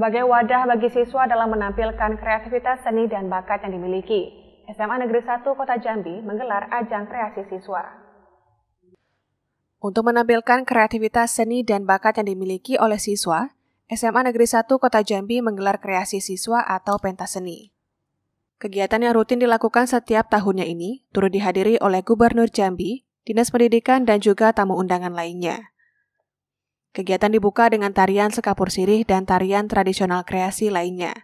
sebagai wadah bagi siswa dalam menampilkan kreativitas seni dan bakat yang dimiliki. SMA Negeri 1 Kota Jambi menggelar ajang kreasi siswa. Untuk menampilkan kreativitas seni dan bakat yang dimiliki oleh siswa, SMA Negeri 1 Kota Jambi menggelar kreasi siswa atau pentas seni. Kegiatan yang rutin dilakukan setiap tahunnya ini turut dihadiri oleh Gubernur Jambi, Dinas Pendidikan, dan juga tamu undangan lainnya. Kegiatan dibuka dengan tarian sekapur sirih dan tarian tradisional kreasi lainnya.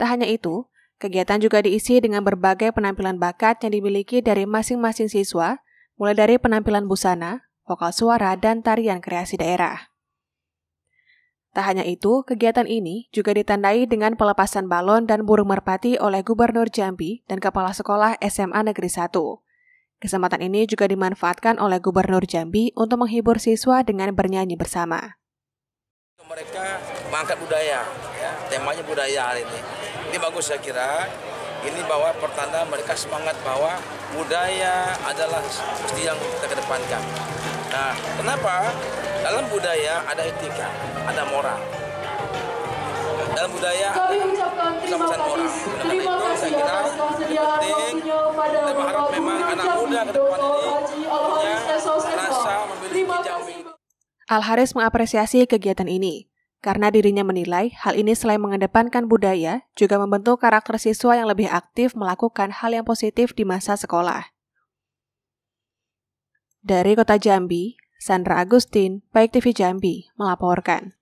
Tak hanya itu, kegiatan juga diisi dengan berbagai penampilan bakat yang dimiliki dari masing-masing siswa, mulai dari penampilan busana, vokal suara, dan tarian kreasi daerah. Tak hanya itu, kegiatan ini juga ditandai dengan pelepasan balon dan burung merpati oleh Gubernur Jambi dan Kepala Sekolah SMA Negeri 1. Kesempatan ini juga dimanfaatkan oleh Gubernur Jambi untuk menghibur siswa dengan bernyanyi bersama. Mereka mengangkat budaya, ya, temanya budaya hari ini. Ini bagus saya kira, ini bahwa pertanda mereka semangat bahwa budaya adalah mesti yang kita kedepankan. Nah, kenapa? Dalam budaya ada etika, ada moral. Dalam budaya ada terima moral. Terima kasih atas kesediaan Al-Haris mengapresiasi kegiatan ini karena dirinya menilai hal ini selain mengedepankan budaya, juga membentuk karakter siswa yang lebih aktif melakukan hal yang positif di masa sekolah. Dari Kota Jambi, Sandra Agustin, Baik TV Jambi, melaporkan.